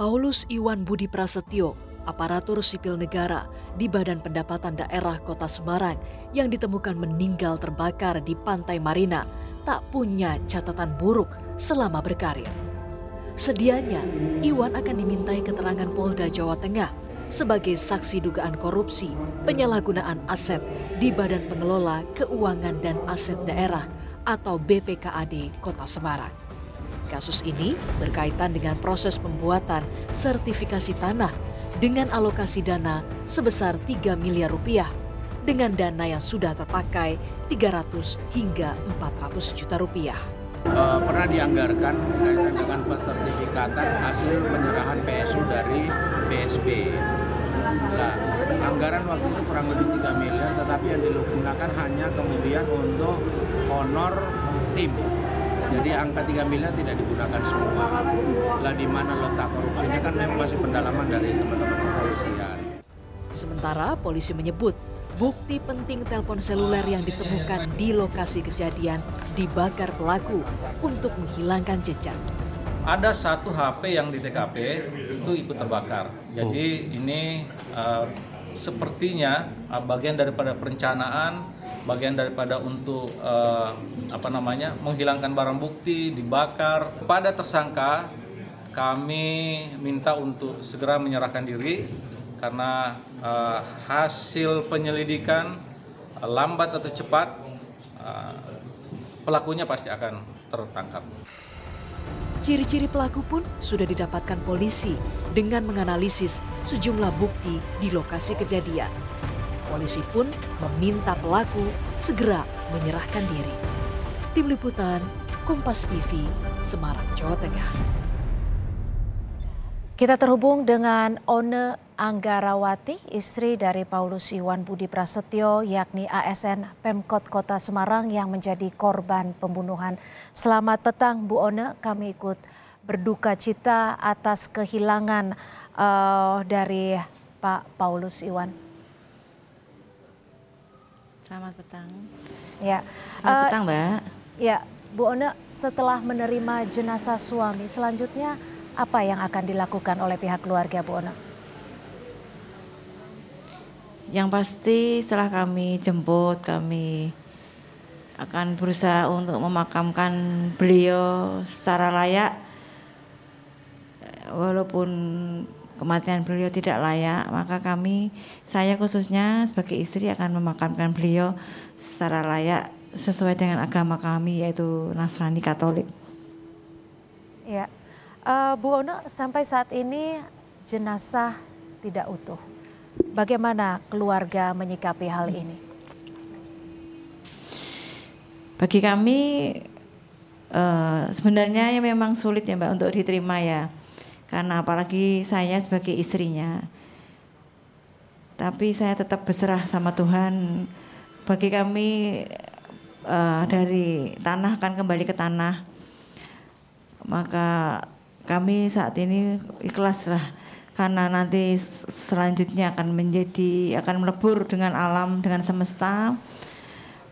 Paulus Iwan Budi Prasetyo, aparatur sipil negara di Badan Pendapatan Daerah Kota Semarang yang ditemukan meninggal terbakar di Pantai Marina, tak punya catatan buruk selama berkarir. Sedianya, Iwan akan dimintai keterangan Polda Jawa Tengah sebagai saksi dugaan korupsi penyalahgunaan aset di Badan Pengelola Keuangan dan Aset Daerah atau BPKAD Kota Semarang. Kasus ini berkaitan dengan proses pembuatan sertifikasi tanah dengan alokasi dana sebesar 3 miliar rupiah dengan dana yang sudah terpakai 300 hingga 400 juta rupiah. E, pernah dianggarkan berkaitan dengan pensertifikatan hasil penyerahan PSU dari PSB. Nah, anggaran waktu itu kurang lebih 3 miliar, tetapi yang digunakan hanya kemudian untuk honor tim jadi angka 3 miliar tidak digunakan semua. Lah di mana letak korupsinya kan memang masih pendalaman dari teman-teman kepolisian. Sementara polisi menyebut bukti penting telepon seluler yang ditemukan di lokasi kejadian dibakar pelaku untuk menghilangkan jejak ada satu HP yang di TKP itu ikut terbakar. Jadi oh. ini uh, sepertinya uh, bagian daripada perencanaan, bagian daripada untuk uh, apa namanya menghilangkan barang bukti, dibakar. Pada tersangka kami minta untuk segera menyerahkan diri karena uh, hasil penyelidikan uh, lambat atau cepat uh, pelakunya pasti akan tertangkap. Ciri-ciri pelaku pun sudah didapatkan polisi dengan menganalisis sejumlah bukti di lokasi kejadian. Polisi pun meminta pelaku segera menyerahkan diri. Tim Liputan, Kompas TV, Semarang, Jawa Tengah. Kita terhubung dengan Ona. Anggarawati, istri dari Paulus Iwan Budi Prasetyo, yakni ASN Pemkot Kota Semarang yang menjadi korban pembunuhan. Selamat petang, Bu One. Kami ikut berduka cita atas kehilangan uh, dari Pak Paulus Iwan. Selamat petang. Ya. Selamat uh, petang, Mbak. Ya, Bu One, setelah menerima jenazah suami, selanjutnya apa yang akan dilakukan oleh pihak keluarga Bu Ono? Yang pasti setelah kami jemput, kami akan berusaha untuk memakamkan beliau secara layak. Walaupun kematian beliau tidak layak, maka kami, saya khususnya sebagai istri akan memakamkan beliau secara layak sesuai dengan agama kami yaitu Nasrani Katolik. Ya, uh, Bu Ono sampai saat ini jenazah tidak utuh. Bagaimana keluarga menyikapi hal ini? Bagi kami uh, sebenarnya ya memang sulit ya Mbak untuk diterima ya. Karena apalagi saya sebagai istrinya. Tapi saya tetap berserah sama Tuhan. Bagi kami uh, dari tanah akan kembali ke tanah. Maka kami saat ini ikhlaslah karena nanti selanjutnya akan menjadi akan melebur dengan alam dengan semesta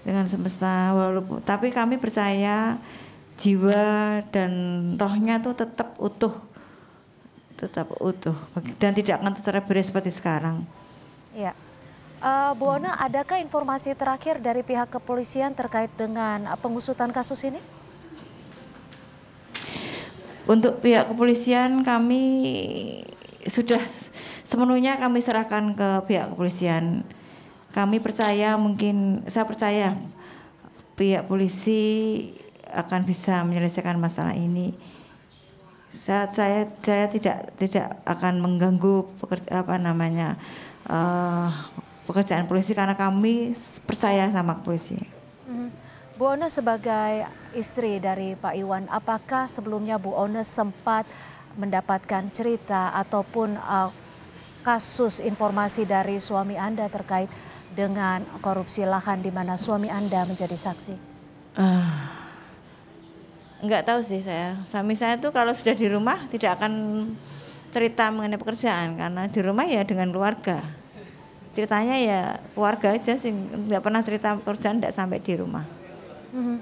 dengan semesta walaupun tapi kami percaya jiwa dan rohnya itu tetap utuh tetap utuh dan tidak akan tercerai seperti sekarang. Ya. Uh, Bu Ona, adakah informasi terakhir dari pihak kepolisian terkait dengan pengusutan kasus ini? Untuk pihak kepolisian kami sudah semenuhnya kami serahkan ke pihak kepolisian. Kami percaya mungkin saya percaya pihak polisi akan bisa menyelesaikan masalah ini. Saat saya saya tidak tidak akan mengganggu pekerja, apa namanya uh, pekerjaan polisi karena kami percaya sama polisi. Mm-hmm. Bu Ona sebagai istri dari Pak Iwan, apakah sebelumnya Bu Ona sempat mendapatkan cerita ataupun uh, kasus informasi dari suami Anda terkait dengan korupsi lahan di mana suami Anda menjadi saksi? Uh, ah, enggak tahu sih saya. Suami saya tuh kalau sudah di rumah tidak akan cerita mengenai pekerjaan karena di rumah ya dengan keluarga. Ceritanya ya keluarga aja sih, nggak pernah cerita pekerjaan nggak sampai di rumah. Uh mhm. -huh.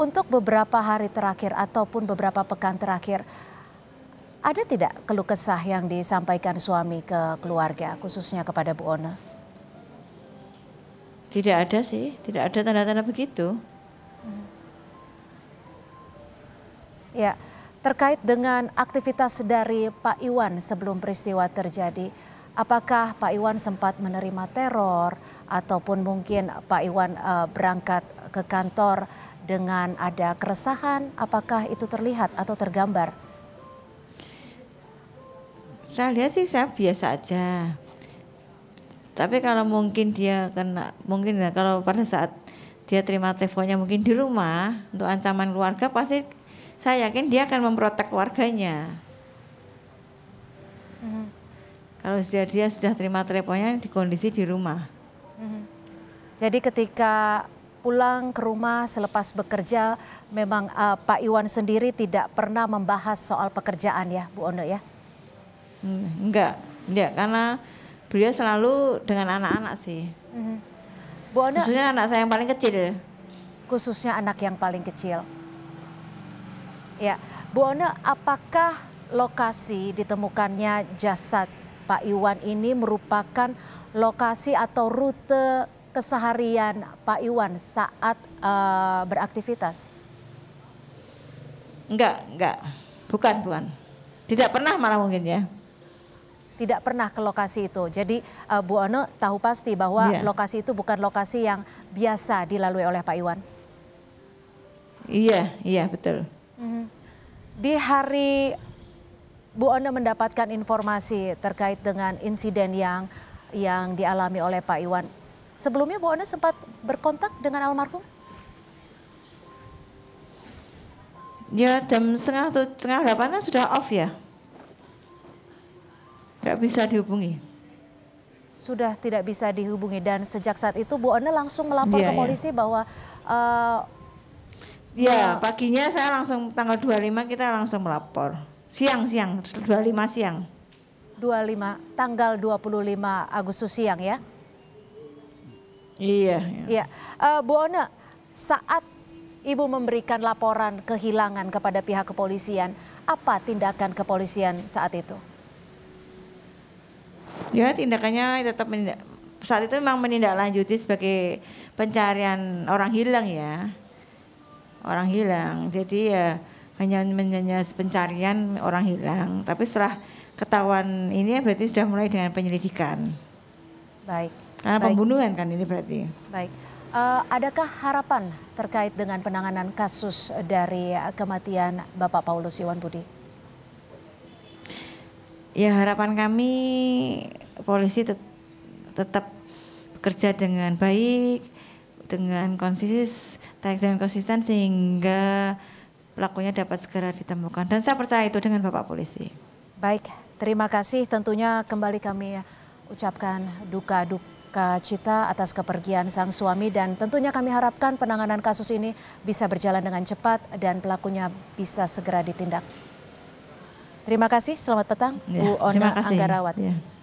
Untuk beberapa hari terakhir ataupun beberapa pekan terakhir, ada tidak keluh kesah yang disampaikan suami ke keluarga, khususnya kepada Bu Ona? Tidak ada sih, tidak ada tanda-tanda begitu. Ya, terkait dengan aktivitas dari Pak Iwan sebelum peristiwa terjadi, apakah Pak Iwan sempat menerima teror ataupun mungkin Pak Iwan uh, berangkat ke kantor dengan ada keresahan, apakah itu terlihat atau tergambar? Saya lihat sih saya biasa aja. Tapi kalau mungkin dia kena mungkin ya kalau pada saat dia terima teleponnya mungkin di rumah untuk ancaman keluarga pasti saya yakin dia akan memprotek keluarganya. hmm Kalau sudah dia sudah terima teleponnya di kondisi di rumah. hmm Jadi ketika pulang ke rumah selepas bekerja memang uh, Pak Iwan sendiri tidak pernah membahas soal pekerjaan ya Bu Ono ya? Enggak, enggak karena beliau selalu dengan anak-anak sih. Mm-hmm. Bu Ana, khususnya anak saya yang paling kecil. Khususnya anak yang paling kecil. Ya, Bu Ona, apakah lokasi ditemukannya jasad Pak Iwan ini merupakan lokasi atau rute keseharian Pak Iwan saat uh, beraktivitas? Enggak, enggak. Bukan, bukan. Tidak pernah malah mungkin ya tidak pernah ke lokasi itu. Jadi uh, Bu Ono tahu pasti bahwa yeah. lokasi itu bukan lokasi yang biasa dilalui oleh Pak Iwan. Iya, iya betul. Mm -hmm. Di hari Bu Ono mendapatkan informasi terkait dengan insiden yang yang dialami oleh Pak Iwan. Sebelumnya Bu Ono sempat berkontak dengan almarhum? Ya jam setengah, setengah delapan kan sudah off ya nggak bisa dihubungi? Sudah tidak bisa dihubungi dan sejak saat itu Bu Ona langsung melapor ya, ke iya. polisi ya. bahwa uh, Ya, paginya saya langsung tanggal 25 kita langsung melapor. Siang-siang, 25 siang. 25 tanggal 25 Agustus siang ya. Iya. Iya. Ya. Uh, Bu Ona, saat Ibu memberikan laporan kehilangan kepada pihak kepolisian, apa tindakan kepolisian saat itu? ya tindakannya tetap menindak, saat itu memang menindaklanjuti sebagai pencarian orang hilang ya orang hilang jadi ya hanya menyanyi pencarian orang hilang tapi setelah ketahuan ini ya, berarti sudah mulai dengan penyelidikan baik karena baik. pembunuhan kan ini berarti baik uh, adakah harapan terkait dengan penanganan kasus dari kematian Bapak Paulus Iwan Budi ya harapan kami polisi tet tetap bekerja dengan baik, dengan konsisten, dan konsisten sehingga pelakunya dapat segera ditemukan. Dan saya percaya itu dengan Bapak Polisi. Baik, terima kasih. Tentunya kembali kami ucapkan duka duka cita atas kepergian sang suami dan tentunya kami harapkan penanganan kasus ini bisa berjalan dengan cepat dan pelakunya bisa segera ditindak. Terima kasih, selamat petang ya, Bu Ona Anggarawati. Ya.